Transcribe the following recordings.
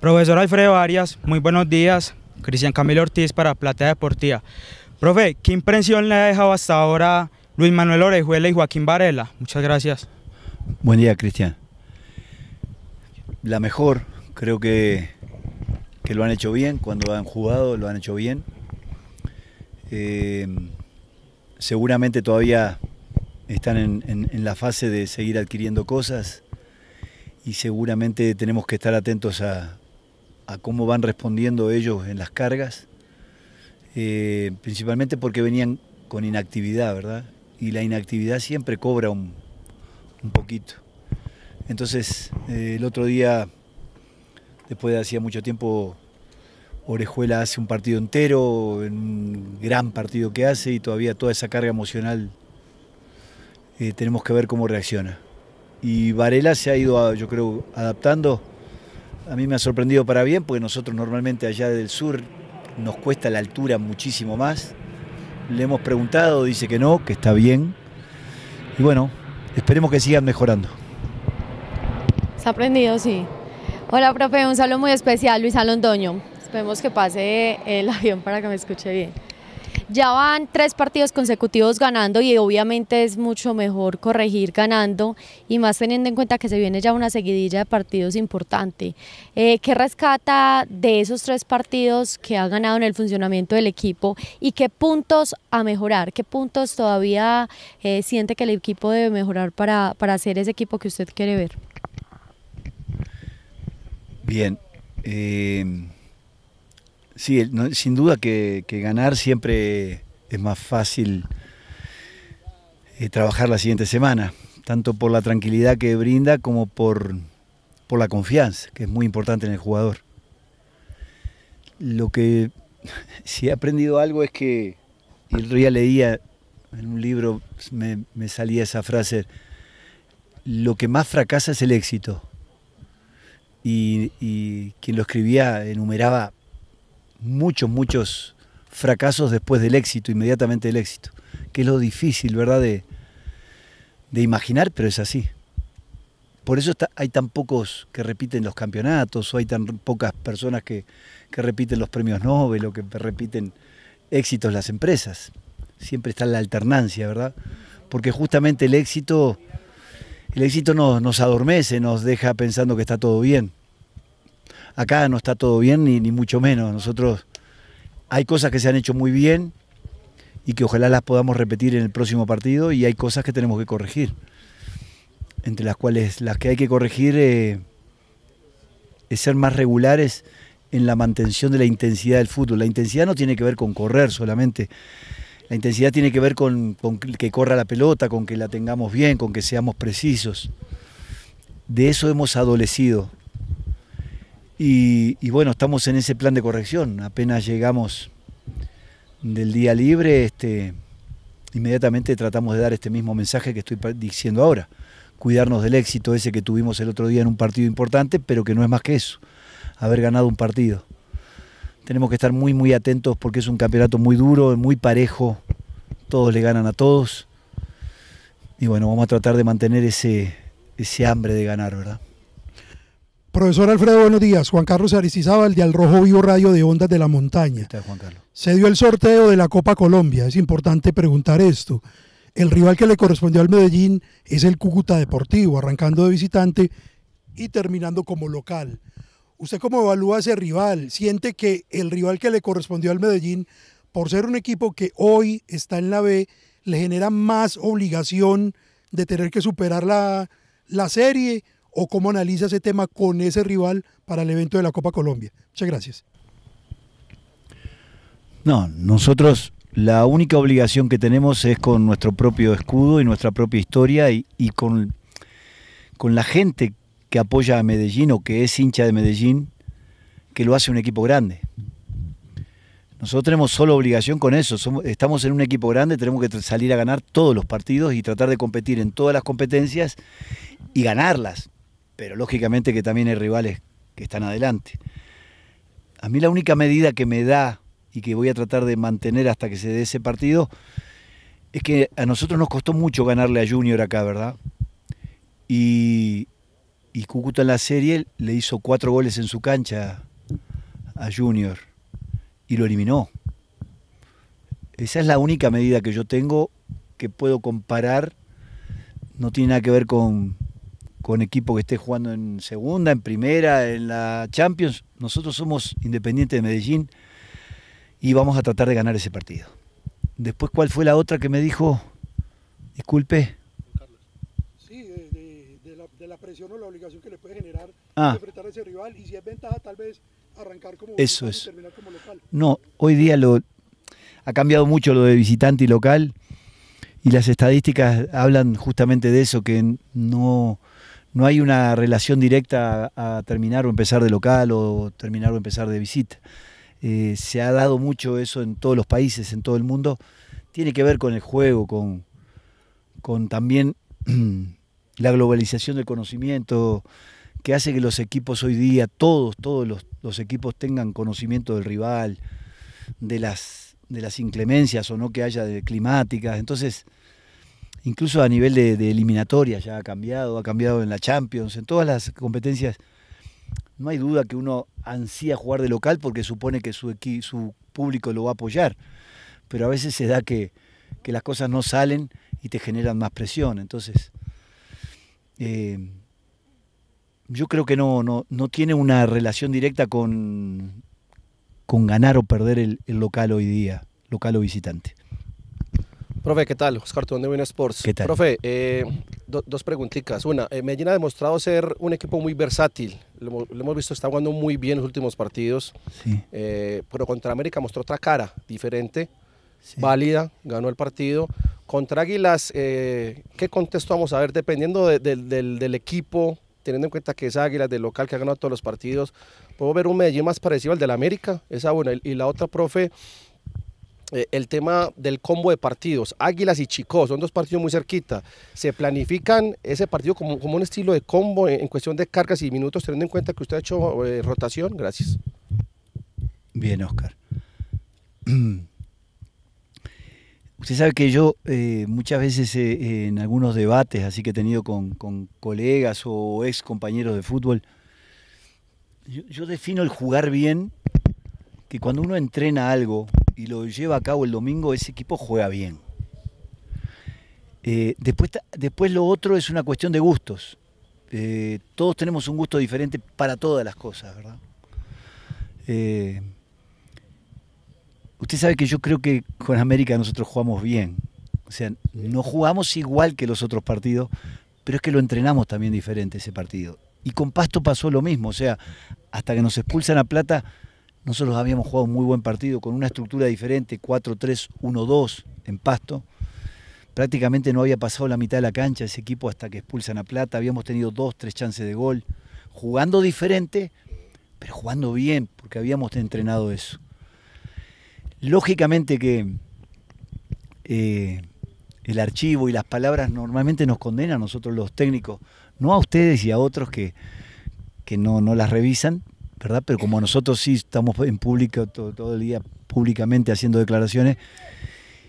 Profesor Alfredo Arias, muy buenos días. Cristian Camilo Ortiz para Platea Deportiva. Profe, ¿qué impresión le ha dejado hasta ahora Luis Manuel Orejuela y Joaquín Varela? Muchas gracias. Buen día, Cristian. La mejor, creo que, lo han hecho bien, cuando han jugado lo han hecho bien. Eh, seguramente todavía están en la fase de seguir adquiriendo cosas y seguramente tenemos que estar atentos a, a cómo van respondiendo ellos en las cargas, eh, principalmente porque venían con inactividad, ¿verdad? Y la inactividad siempre cobra un, poquito. Entonces, eh, el otro día, después de hacía mucho tiempo, Orejuela hace un partido entero, un gran partido que hace y todavía toda esa carga emocional eh, tenemos que ver cómo reacciona. Y Varela se ha ido, yo creo, adaptando a mí me ha sorprendido para bien, porque nosotros normalmente allá del sur nos cuesta la altura muchísimo más. Le hemos preguntado, dice que no, que está bien. Y bueno, esperemos que sigan mejorando. Se ha aprendido, sí. Hola, profe, un saludo muy especial, Luis Alondoño. Esperemos que pase el avión para que me escuche bien. Ya van tres partidos consecutivos ganando y obviamente es mucho mejor corregir ganando y más teniendo en cuenta que se viene ya una seguidilla de partidos importante. Eh, ¿Qué rescata de esos tres partidos que ha ganado en el funcionamiento del equipo y qué puntos a mejorar? ¿Qué puntos todavía eh, siente que el equipo debe mejorar para, para ser ese equipo que usted quiere ver? Bien. Eh, Sí, sin duda que, ganar siempre es más fácil eh, trabajar la siguiente semana, tanto por la tranquilidad que brinda como por, la confianza, que es muy importante en el jugador. Lo que si he aprendido algo es que, el día leía en un libro, me, salía esa frase, lo que más fracasa es el éxito. y, quien lo escribía enumeraba muchos, muchos fracasos después del éxito, inmediatamente del éxito. Que es lo difícil, ¿verdad? De, imaginar, pero es así. Por eso hay tan pocos que repiten los campeonatos, o hay tan pocas personas que, repiten los premios Nobel o que repiten éxitos las empresas. Siempre está la alternancia, ¿verdad? Porque justamente el éxito, el éxito nos adormece, nos deja pensando que está todo bien acá no está todo bien, ni, mucho menos. Nosotros hay cosas que se han hecho muy bien y que ojalá las podamos repetir en el próximo partido y hay cosas que tenemos que corregir. Entre las cuales las que hay que corregir eh, es ser más regulares en la mantención de la intensidad del fútbol. La intensidad no tiene que ver con correr solamente. La intensidad tiene que ver con, que corra la pelota, con que la tengamos bien, con que seamos precisos. De eso hemos adolecido y, bueno, estamos en ese plan de corrección. Apenas llegamos del día libre, este, inmediatamente tratamos de dar este mismo mensaje que estoy diciendo ahora. Cuidarnos del éxito ese que tuvimos el otro día en un partido importante, pero que no es más que eso, haber ganado un partido. Tenemos que estar muy, muy atentos porque es un campeonato muy duro, muy parejo. Todos le ganan a todos. Y bueno, vamos a tratar de mantener ese, ese hambre de ganar, ¿verdad? Profesor Alfredo, buenos días. Juan Carlos Aristizábal de Al Rojo Vivo Radio de Ondas de la Montaña. Juan Carlos. Se dio el sorteo de la Copa Colombia. Es importante preguntar esto. El rival que le correspondió al Medellín es el Cúcuta Deportivo, arrancando de visitante y terminando como local. ¿Usted cómo evalúa ese rival? ¿Siente que el rival que le correspondió al Medellín, por ser un equipo que hoy está en la B, le genera más obligación de tener que superar la, la serie? o cómo analiza ese tema con ese rival para el evento de la Copa Colombia. Muchas gracias. No, nosotros la única obligación que tenemos es con nuestro propio escudo y nuestra propia historia y, con, con la gente que apoya a Medellín o que es hincha de Medellín, que lo hace un equipo grande. Nosotros tenemos solo obligación con eso. estamos en un equipo grande, tenemos que salir a ganar todos los partidos y tratar de competir en todas las competencias y ganarlas pero lógicamente que también hay rivales que están adelante. A mí la única medida que me da y que voy a tratar de mantener hasta que se dé ese partido es que a nosotros nos costó mucho ganarle a Junior acá, ¿verdad? Y, y Cúcuta en la serie le hizo cuatro goles en su cancha a Junior y lo eliminó. Esa es la única medida que yo tengo que puedo comparar. No tiene nada que ver con, con equipo que esté jugando en segunda, en primera, en la Champions. Nosotros somos independientes de Medellín y vamos a tratar de ganar ese partido. Después, ¿cuál fue la otra que me dijo? Disculpe. Sí, de, la, presión o la obligación que le puede generar ah. enfrentar a ese rival y si es ventaja tal vez arrancar como Eso es. No, hoy día lo ha cambiado mucho lo de visitante y local y las estadísticas hablan justamente de eso que no no hay una relación directa a, terminar o empezar de local o terminar o empezar de visita. Eh, se ha dado mucho eso en todos los países, en todo el mundo. Tiene que ver con el juego, con, con también la globalización del conocimiento, que hace que los equipos hoy día, todos, todos los, equipos tengan conocimiento del rival, de las, de las inclemencias o no que haya de climáticas. Entonces, incluso a nivel de, eliminatoria ya ha cambiado, ha cambiado en la Champions, en todas las competencias. No hay duda que uno ansía jugar de local porque supone que su, público lo va a apoyar, pero a veces se da que, las cosas no salen y te generan más presión. Entonces, eh, yo creo que no, no, tiene una relación directa con, con ganar o perder el local hoy día, local o visitante. Profe, ¿qué tal? Oscar Tón de Win Sports. ¿Qué tal? Profe, eh, dos preguntitas. Una, eh, Medellín ha demostrado ser un equipo muy versátil. Lo, hemos visto, está jugando muy bien los últimos partidos. Sí. Eh, pero contra América mostró otra cara diferente, válida, ganó el partido. Contra Águilas, ¿qué contexto vamos a ver? Dependiendo del, equipo, teniendo en cuenta que es Águilas del local que ha ganado todos los partidos, ¿puedo ver un Medellín más parecido al del América? Esa una. Y la otra, profe, eh, el tema del combo de partidos, Águilas y Chicó, son dos partidos muy cerquita. ¿Se planifican ese partido como, como un estilo de combo en, cuestión de cargas y minutos, teniendo en cuenta que usted ha hecho eh, rotación? Gracias. Bien, Oscar. Usted sabe que yo eh, muchas veces en algunos debates, así que he tenido con, colegas o ex compañeros de fútbol, yo, yo, defino el jugar bien, que cuando uno entrena algo y lo lleva a cabo el domingo, ese equipo juega bien. Eh, después, después lo otro es una cuestión de gustos. Eh, todos tenemos un gusto diferente para todas las cosas, ¿verdad? Eh, usted sabe que yo creo que con América nosotros jugamos bien. O sea, no jugamos igual que los otros partidos, pero es que lo entrenamos también diferente ese partido. Y con Pasto pasó lo mismo, o sea, hasta que nos expulsan a Plata, nosotros habíamos jugado un muy buen partido con una estructura diferente, 4-3-1-2 en pasto. Prácticamente no había pasado la mitad de la cancha ese equipo hasta que expulsan a Plata. Habíamos tenido dos, tres chances de gol. Jugando diferente, pero jugando bien, porque habíamos entrenado eso. Lógicamente que eh, el archivo y las palabras normalmente nos condenan a nosotros los técnicos, no a ustedes y a otros que, que no, no las revisan, ¿verdad? Pero como nosotros sí estamos en público todo, el día públicamente haciendo declaraciones,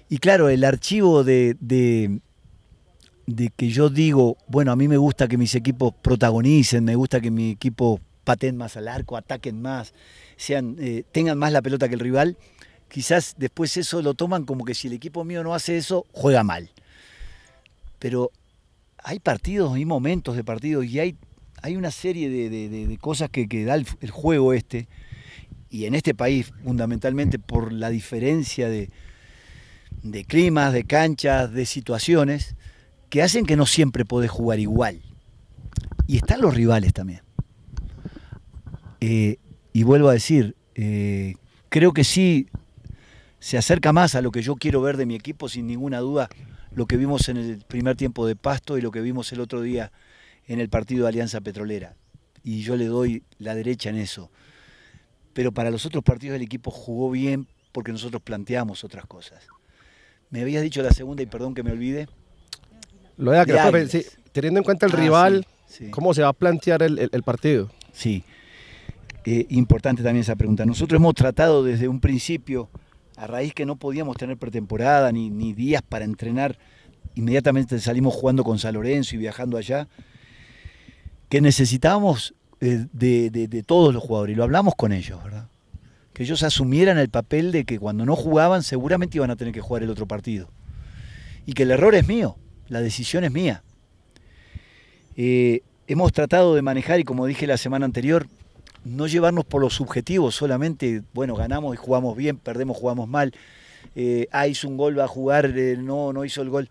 y claro, el archivo de, de, que yo digo, bueno, a mí me gusta que mis equipos protagonicen, me gusta que mi equipo paten más al arco, ataquen más, sean, eh, tengan más la pelota que el rival, quizás después eso lo toman como que si el equipo mío no hace eso, juega mal. Pero hay partidos y momentos de partidos y hay hay una serie de, cosas que, da el, juego este, y en este país fundamentalmente por la diferencia de, climas, de canchas, de situaciones, que hacen que no siempre podés jugar igual. Y están los rivales también. Eh, y vuelvo a decir, eh, creo que sí se acerca más a lo que yo quiero ver de mi equipo, sin ninguna duda, lo que vimos en el primer tiempo de Pasto y lo que vimos el otro día en el partido de Alianza Petrolera. Y yo le doy la derecha en eso. Pero para los otros partidos el equipo jugó bien porque nosotros planteamos otras cosas. Me habías dicho la segunda y perdón que me olvide. Lo de, teniendo en cuenta el ah, rival, ¿cómo se va a plantear el, partido? Sí, eh, importante también esa pregunta. Nosotros hemos tratado desde un principio, a raíz que no podíamos tener pretemporada ni días para entrenar, inmediatamente salimos jugando con San Lorenzo y viajando allá, que necesitábamos eh, de, todos los jugadores, y lo hablamos con ellos, ¿verdad? Que ellos asumieran el papel de que cuando no jugaban seguramente iban a tener que jugar el otro partido. Y que el error es mío, la decisión es mía. Eh, hemos tratado de manejar, y como dije la semana anterior, no llevarnos por los subjetivos solamente, bueno, ganamos y jugamos bien, perdemos, jugamos mal, ah, eh, hizo un gol, va a jugar, no, no hizo el gol,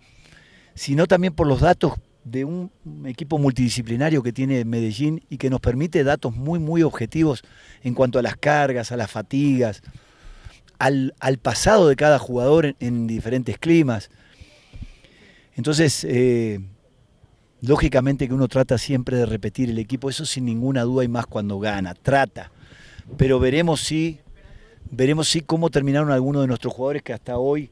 sino también por los datos de un equipo multidisciplinario que tiene Medellín y que nos permite datos muy, muy objetivos en cuanto a las cargas, a las fatigas, al, pasado de cada jugador en, diferentes climas. Entonces, eh, lógicamente que uno trata siempre de repetir el equipo, eso sin ninguna duda y más cuando gana, trata. Pero veremos si, veremos si cómo terminaron algunos de nuestros jugadores que hasta hoy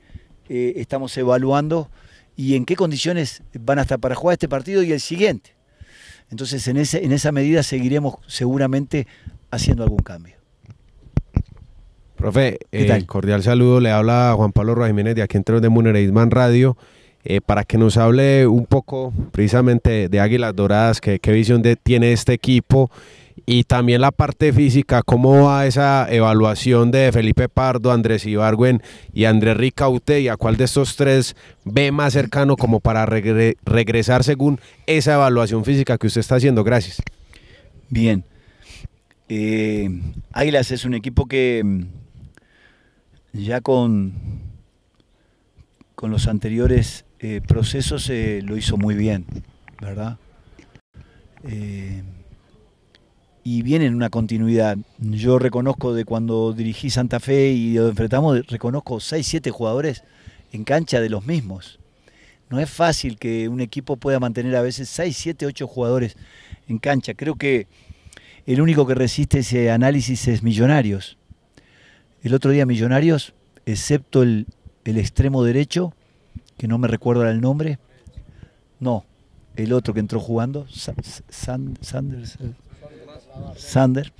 eh, estamos evaluando y en qué condiciones van hasta para jugar este partido y el siguiente. Entonces, en, ese, en esa medida seguiremos seguramente haciendo algún cambio. Profe, eh, cordial saludo. Le habla Juan Pablo Rojiménez Jiménez de aquí en de Man Radio. Eh, para que nos hable un poco precisamente de Águilas Doradas, qué, qué visión tiene este equipo y también la parte física, cómo va esa evaluación de Felipe Pardo, Andrés Ibargüen y Andrés Ricaute y a cuál de estos tres ve más cercano como para regresar según esa evaluación física que usted está haciendo. Gracias. Bien. Eh, Águilas es un equipo que mm, ya con, con los anteriores eh, procesos eh, lo hizo muy bien, ¿verdad? y viene en una continuidad. Yo reconozco de cuando dirigí Santa Fe y lo enfrentamos, reconozco 6, 7 jugadores en cancha de los mismos. No es fácil que un equipo pueda mantener a veces 6, 7, 8 jugadores en cancha. Creo que el único que resiste ese análisis es Millonarios. El otro día Millonarios, excepto el, extremo derecho, que no me recuerdo el nombre, no, el otro que entró jugando, Sanders. Sander,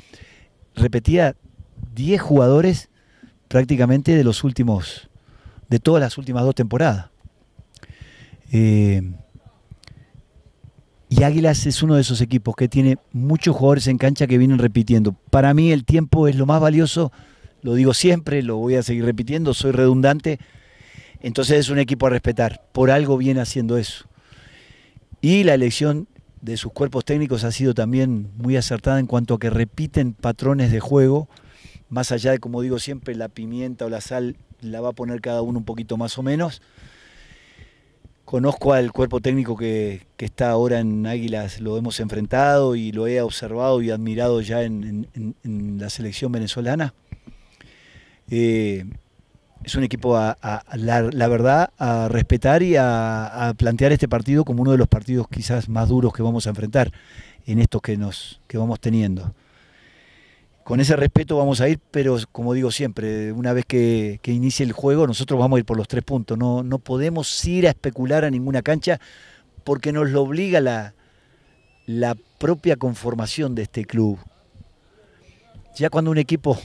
repetía 10 jugadores prácticamente de los últimos, de todas las últimas dos temporadas. Eh, y Águilas es uno de esos equipos que tiene muchos jugadores en cancha que vienen repitiendo. Para mí el tiempo es lo más valioso, lo digo siempre, lo voy a seguir repitiendo, soy redundante. Entonces es un equipo a respetar, por algo viene haciendo eso. Y la elección de sus cuerpos técnicos ha sido también muy acertada en cuanto a que repiten patrones de juego, más allá de, como digo siempre, la pimienta o la sal la va a poner cada uno un poquito más o menos. Conozco al cuerpo técnico que, está ahora en Águilas, lo hemos enfrentado y lo he observado y admirado ya en, la selección venezolana. Eh, es un equipo, a, la, verdad, a respetar y a, plantear este partido como uno de los partidos quizás más duros que vamos a enfrentar en estos que, nos, que vamos teniendo. Con ese respeto vamos a ir, pero como digo siempre, una vez que, inicie el juego, nosotros vamos a ir por los tres puntos. No, podemos ir a especular a ninguna cancha porque nos lo obliga la, la propia conformación de este club. Ya cuando un equipo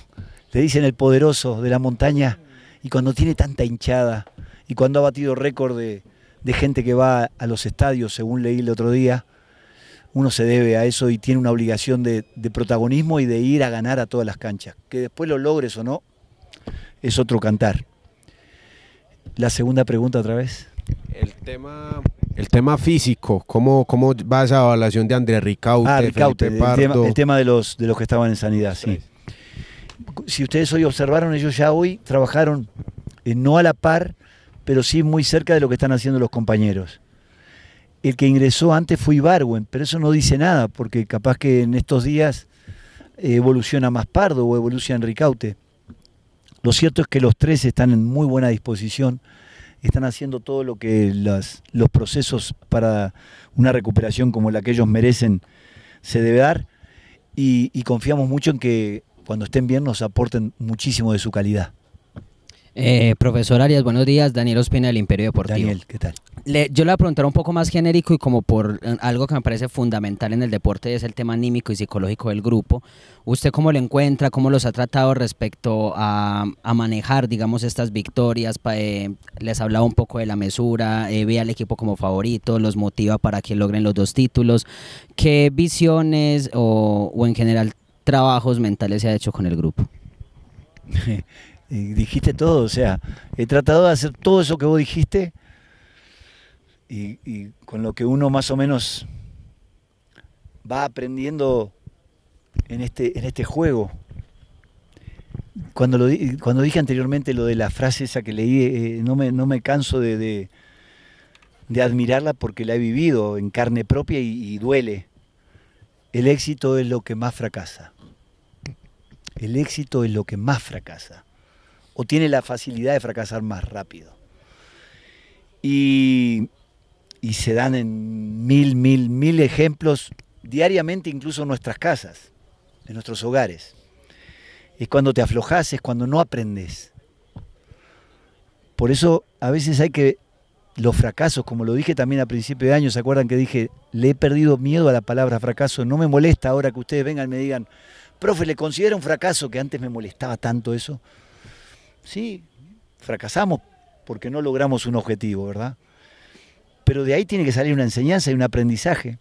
le dicen el poderoso de la montaña, y cuando tiene tanta hinchada y cuando ha batido récord de, gente que va a los estadios, según leí el otro día, uno se debe a eso y tiene una obligación de, protagonismo y de ir a ganar a todas las canchas. Que después lo logres o no, es otro cantar. La segunda pregunta otra vez. El tema, físico, ¿cómo, ¿cómo va esa evaluación de Andrés Ricaute? Ah, Ricaute, el tema, el tema, de, los, de los que estaban en sanidad, sí si ustedes hoy observaron, ellos ya hoy trabajaron eh, no a la par, pero sí muy cerca de lo que están haciendo los compañeros. El que ingresó antes fue Ibarwen, pero eso no dice nada, porque capaz que en estos días eh, evoluciona más Pardo o evoluciona Ricaute. Lo cierto es que los tres están en muy buena disposición, están haciendo todo lo que los procesos para una recuperación como la que ellos merecen se debe dar y confiamos mucho en que cuando estén bien nos aporten muchísimo de su calidad. Eh, profesor Arias, buenos días. Daniel Ospina del Imperio Deportivo. Daniel, ¿qué tal? yo le voy a preguntar un poco más genérico y como por eh, algo que me parece fundamental en el deporte es el tema anímico y psicológico del grupo. ¿Usted cómo lo encuentra? ¿Cómo los ha tratado respecto a, manejar, digamos, estas victorias? Eh, les hablaba un poco de la mesura, ve al equipo como favorito, los motiva para que logren los dos títulos. ¿Qué visiones o, o en general trabajos mentales se ha hecho con el grupo? dijiste todo, o sea, he tratado de hacer todo eso que vos dijiste y, con lo que uno más o menos va aprendiendo en este, en este juego. Cuando, cuando dije anteriormente lo de la frase esa que leí, eh, eh, no, me, no me canso de, admirarla porque la he vivido en carne propia y duele. El éxito es lo que más fracasa. El éxito es lo que más fracasa. O tiene la facilidad de fracasar más rápido. Y, y se dan en mil, mil, mil ejemplos diariamente, incluso en nuestras casas, en nuestros hogares. Es cuando te aflojas, es cuando no aprendes. Por eso a veces hay que los fracasos, como lo dije también a principio de año, ¿se acuerdan que dije, le he perdido miedo a la palabra fracaso? No me molesta ahora que ustedes vengan y me digan, profe, ¿le considera un fracaso que antes me molestaba tanto eso? Sí, fracasamos porque no logramos un objetivo, ¿verdad? Pero de ahí tiene que salir una enseñanza y un aprendizaje.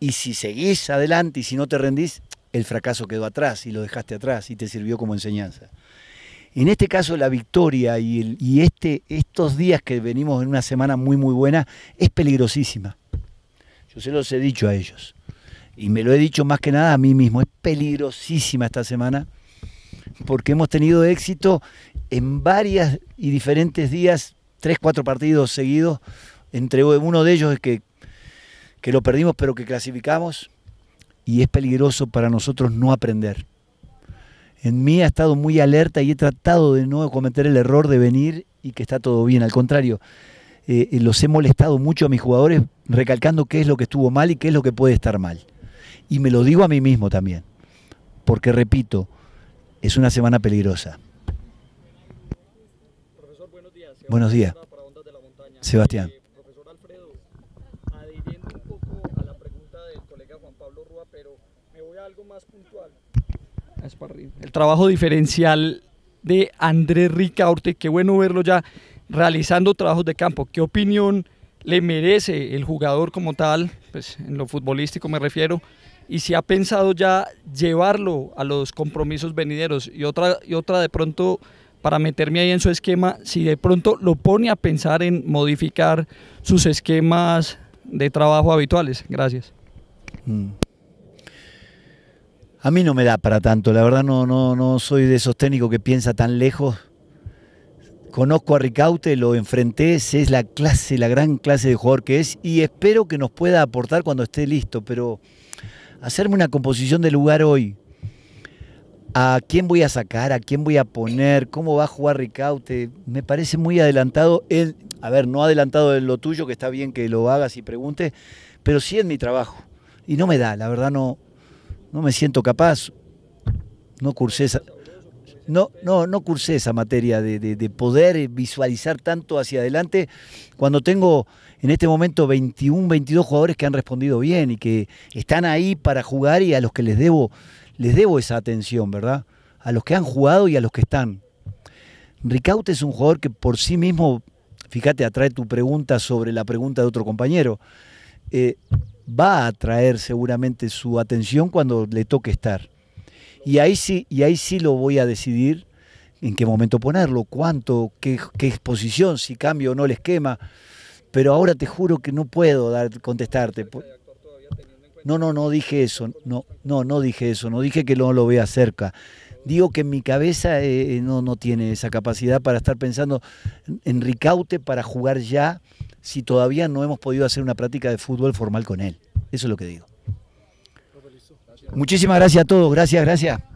Y si seguís adelante y si no te rendís, el fracaso quedó atrás y lo dejaste atrás y te sirvió como enseñanza. En este caso, la victoria y, el, y este, este estos días que venimos en una semana muy, muy buena, es peligrosísima. Yo se los he dicho a ellos. Y me lo he dicho más que nada a mí mismo. Es peligrosísima esta semana porque hemos tenido éxito en varias y diferentes días, tres, cuatro partidos seguidos, entre uno de ellos es que, que lo perdimos pero que clasificamos y es peligroso para nosotros no aprender. En mí ha estado muy alerta y he tratado de no cometer el error de venir y que está todo bien. Al contrario, eh, eh, los he molestado mucho a mis jugadores recalcando qué es lo que estuvo mal y qué es lo que puede estar mal. Y me lo digo a mí mismo también, porque repito, es una semana peligrosa. buenos días. Sebastián. Buenos El trabajo diferencial de Andrés Ricaurte. Qué bueno verlo ya realizando trabajos de campo. ¿Qué opinión le merece el jugador como tal? Pues en lo futbolístico me refiero. Y si ha pensado ya llevarlo a los compromisos venideros. Y otra, y otra de pronto, para meterme ahí en su esquema, si de pronto lo pone a pensar en modificar sus esquemas de trabajo habituales. Gracias. Mm. A mí no me da para tanto, la verdad no, no, no soy de esos técnicos que piensa tan lejos. Conozco a Ricaute, lo enfrenté, es la clase, la gran clase de jugador que es y espero que nos pueda aportar cuando esté listo, pero hacerme una composición de lugar hoy, a quién voy a sacar, a quién voy a poner, cómo va a jugar Ricaute. Me parece muy adelantado. El, a ver, no adelantado en lo tuyo, que está bien que lo hagas y preguntes, pero sí en mi trabajo. Y no me da, la verdad no, no me siento capaz, no cursé esa, no, no, no cursé esa materia de, poder visualizar tanto hacia adelante cuando tengo en este momento 21, 22 jugadores que han respondido bien y que están ahí para jugar y a los que les debo, les debo esa atención, ¿verdad? A los que han jugado y a los que están. Ricaute es un jugador que por sí mismo, fíjate, atrae tu pregunta sobre la pregunta de otro compañero. Eh, va a atraer seguramente su atención cuando le toque estar. Y ahí sí, y ahí sí lo voy a decidir en qué momento ponerlo, cuánto, qué, exposición, si cambio o no el esquema. Pero ahora te juro que no puedo dar, contestarte. No, no, no dije eso. No, no, no dije eso. No dije que no lo vea cerca. Digo que en mi cabeza eh, no, no tiene esa capacidad para estar pensando en Ricaute para jugar ya si todavía no hemos podido hacer una práctica de fútbol formal con él. Eso es lo que digo. Muchísimas gracias a todos, gracias, gracias.